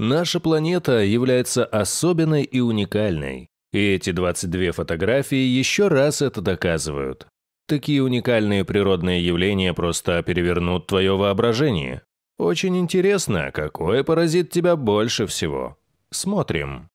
Наша планета является особенной и уникальной. И эти 22 фотографии еще раз это доказывают. Такие уникальные природные явления просто перевернут твое воображение. Очень интересно, какое поразит тебя больше всего. Смотрим.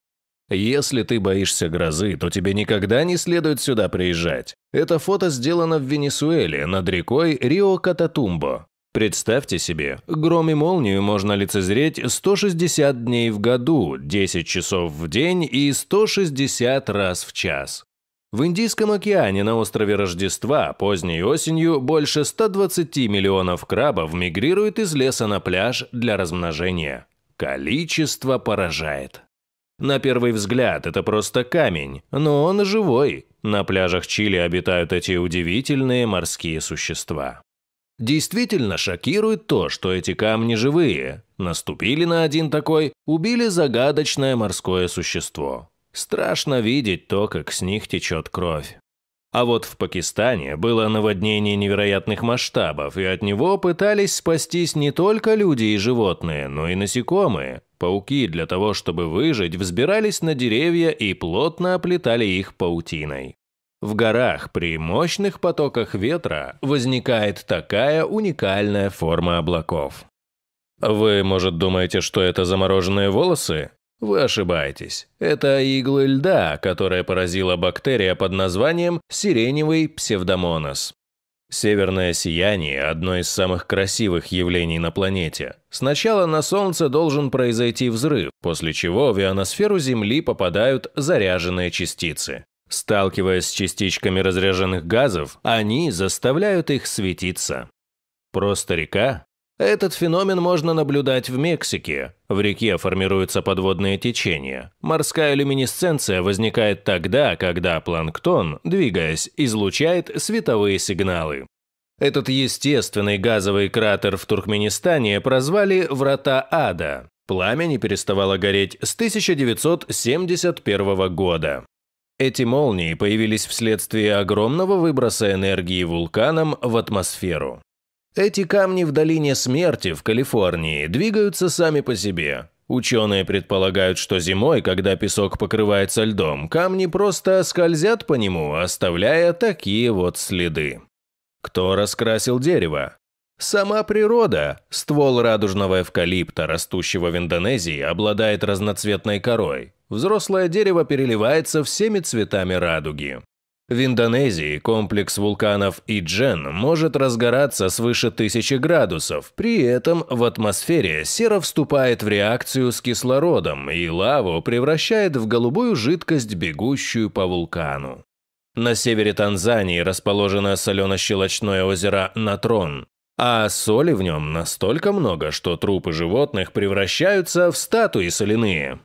Если ты боишься грозы, то тебе никогда не следует сюда приезжать. Это фото сделано в Венесуэле над рекой Рио-Кататумбо. Представьте себе, гром и молнию можно лицезреть 160 дней в году, 10 часов в день и 160 раз в час. В Индийском океане на острове Рождества поздней осенью больше 120 миллионов крабов мигрирует из леса на пляж для размножения. Количество поражает. На первый взгляд это просто камень, но он живой. На пляжах Чили обитают эти удивительные морские существа. Действительно шокирует то, что эти камни живые. Наступили на один такой, убили загадочное морское существо. Страшно видеть то, как с них течет кровь. А вот в Пакистане было наводнение невероятных масштабов, и от него пытались спастись не только люди и животные, но и насекомые. Пауки для того, чтобы выжить, взбирались на деревья и плотно оплетали их паутиной. В горах при мощных потоках ветра возникает такая уникальная форма облаков. Вы, может, думаете, что это замороженные волосы? Вы ошибаетесь. Это иглы льда, которая поразила бактерия под названием сиреневый псевдомонос. Северное сияние – одно из самых красивых явлений на планете. Сначала на Солнце должен произойти взрыв, после чего в ионосферу Земли попадают заряженные частицы. Сталкиваясь с частичками разряженных газов, они заставляют их светиться. Просто река? Этот феномен можно наблюдать в Мексике. В реке формируются подводные течения. Морская люминесценция возникает тогда, когда планктон, двигаясь, излучает световые сигналы. Этот естественный газовый кратер в Туркменистане прозвали «Врата ада». Пламя не переставало гореть с 1971 года. Эти молнии появились вследствие огромного выброса энергии вулканом в атмосферу. Эти камни в долине смерти в Калифорнии двигаются сами по себе. Ученые предполагают, что зимой, когда песок покрывается льдом, камни просто скользят по нему, оставляя такие вот следы. Кто раскрасил дерево? Сама природа. Ствол радужного эвкалипта, растущего в Индонезии, обладает разноцветной корой взрослое дерево переливается всеми цветами радуги. В Индонезии комплекс вулканов Иджен может разгораться свыше 1000 градусов, при этом в атмосфере сера вступает в реакцию с кислородом и лаву превращает в голубую жидкость, бегущую по вулкану. На севере Танзании расположено солено-щелочное озеро Натрон, а соли в нем настолько много, что трупы животных превращаются в статуи соляные.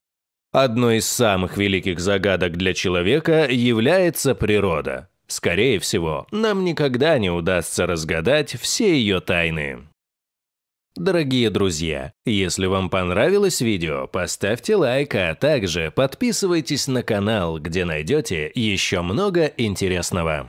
Одной из самых великих загадок для человека является природа. Скорее всего, нам никогда не удастся разгадать все ее тайны. Дорогие друзья, если вам понравилось видео, поставьте лайк, а также подписывайтесь на канал, где найдете еще много интересного.